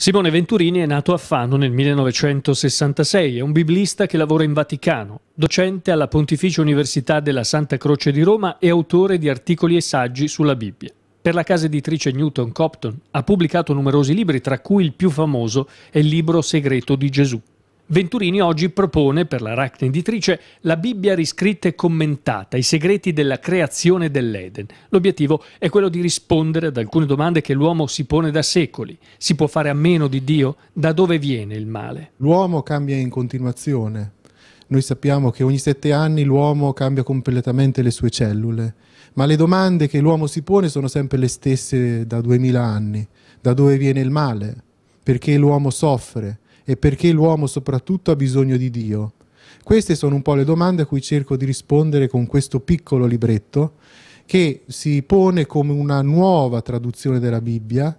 Simone Venturini è nato a Fano nel 1966, è un biblista che lavora in Vaticano, docente alla Pontificia Università della Santa Croce di Roma e autore di articoli e saggi sulla Bibbia. Per la casa editrice Newton Copton ha pubblicato numerosi libri, tra cui il più famoso è Il libro segreto di Gesù. Venturini oggi propone per la Racta editrice la Bibbia riscritta e commentata, i segreti della creazione dell'Eden. L'obiettivo è quello di rispondere ad alcune domande che l'uomo si pone da secoli. Si può fare a meno di Dio? Da dove viene il male? L'uomo cambia in continuazione. Noi sappiamo che ogni sette anni l'uomo cambia completamente le sue cellule, ma le domande che l'uomo si pone sono sempre le stesse da duemila anni. Da dove viene il male? Perché l'uomo soffre? e perché l'uomo soprattutto ha bisogno di Dio? Queste sono un po' le domande a cui cerco di rispondere con questo piccolo libretto che si pone come una nuova traduzione della Bibbia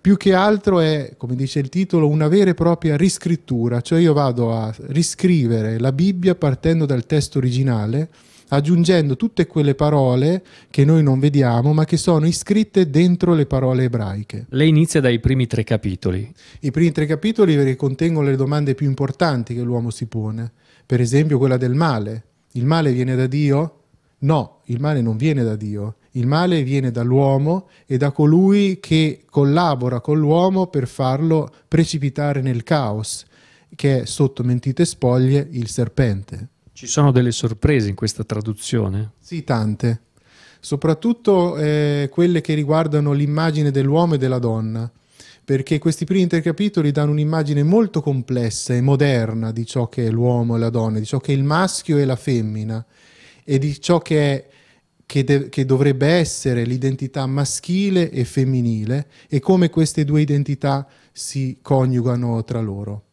più che altro è, come dice il titolo, una vera e propria riscrittura, cioè io vado a riscrivere la Bibbia partendo dal testo originale aggiungendo tutte quelle parole che noi non vediamo ma che sono iscritte dentro le parole ebraiche. Lei inizia dai primi tre capitoli. I primi tre capitoli contengono le domande più importanti che l'uomo si pone, per esempio quella del male. Il male viene da Dio? No, il male non viene da Dio, il male viene dall'uomo e da colui che collabora con l'uomo per farlo precipitare nel caos, che è sotto mentite spoglie il serpente. Ci sono delle sorprese in questa traduzione? Sì, tante. Soprattutto eh, quelle che riguardano l'immagine dell'uomo e della donna, perché questi primi tre capitoli danno un'immagine molto complessa e moderna di ciò che è l'uomo e la donna, di ciò che è il maschio e la femmina, e di ciò che è che, de- che, dovrebbe essere l'identità maschile e femminile e come queste due identità si coniugano tra loro.